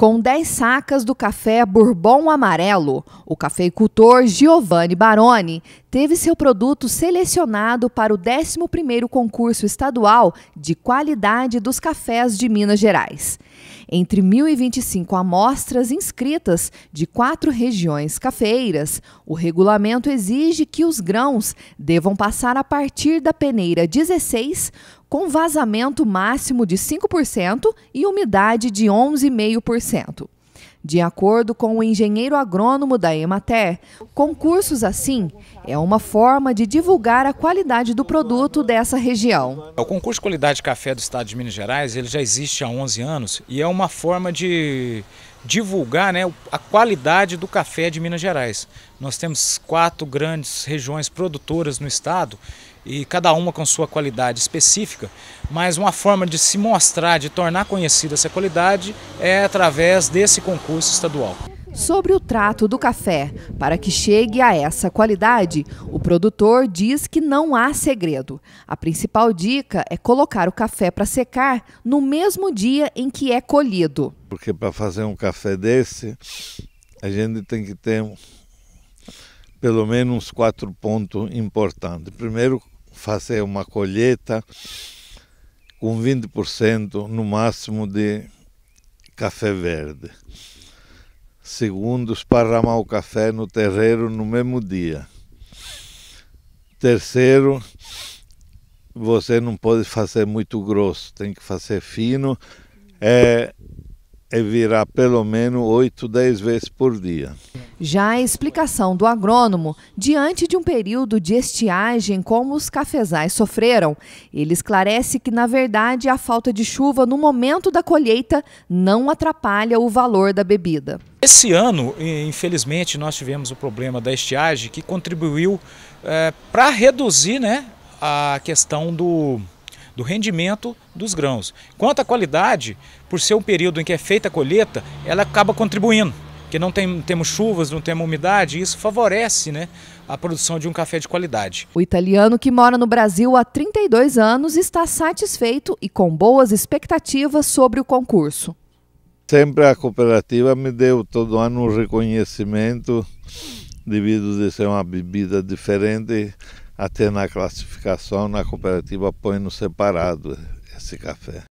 Com 10 sacas do café Bourbon Amarelo, o cafeicultor Giovanni Baroni teve seu produto selecionado para o 11º concurso estadual de qualidade dos cafés de Minas Gerais. Entre 1.025 amostras inscritas de quatro regiões cafeiras, o regulamento exige que os grãos devam passar a partir da peneira 16, com vazamento máximo de 5% e umidade de 11,5%. De acordo com o engenheiro agrônomo da Emater, concursos assim é uma forma de divulgar a qualidade do produto dessa região. O concurso de qualidade de café do estado de Minas Gerais ele já existe há 11 anos e é uma forma de divulgar né, a qualidade do café de Minas Gerais. Nós temos quatro grandes regiões produtoras no estado e cada uma com sua qualidade específica, mas uma forma de se mostrar, de tornar conhecida essa qualidade é através desse concurso estadual. Sobre o trato do café, para que chegue a essa qualidade, o produtor diz que não há segredo. A principal dica é colocar o café para secar no mesmo dia em que é colhido porque para fazer um café desse, a gente tem que ter pelo menos quatro pontos importantes. Primeiro, fazer uma colheita com 20% no máximo de café verde. Segundo, esparramar o café no terreiro no mesmo dia. Terceiro, você não pode fazer muito grosso, tem que fazer fino. É, é virar pelo menos 8, 10 vezes por dia. Já a explicação do agrônomo, diante de um período de estiagem como os cafezais sofreram, ele esclarece que, na verdade, a falta de chuva no momento da colheita não atrapalha o valor da bebida. Esse ano, infelizmente, nós tivemos o problema da estiagem que contribuiu é, eh, para reduzir né, a questão do, do rendimento dos grãos. Quanto à qualidade, por ser um período em que é feita a colheita, ela acaba contribuindo, porque não tem, temos chuvas, não temos umidade, e isso favorece né, a produção de um café de qualidade. O italiano que mora no Brasil há 32 anos está satisfeito e com boas expectativas sobre o concurso. Sempre a cooperativa me deu todo ano um reconhecimento devido a ser uma bebida diferente até na classificação, na cooperativa põe no separado esse café.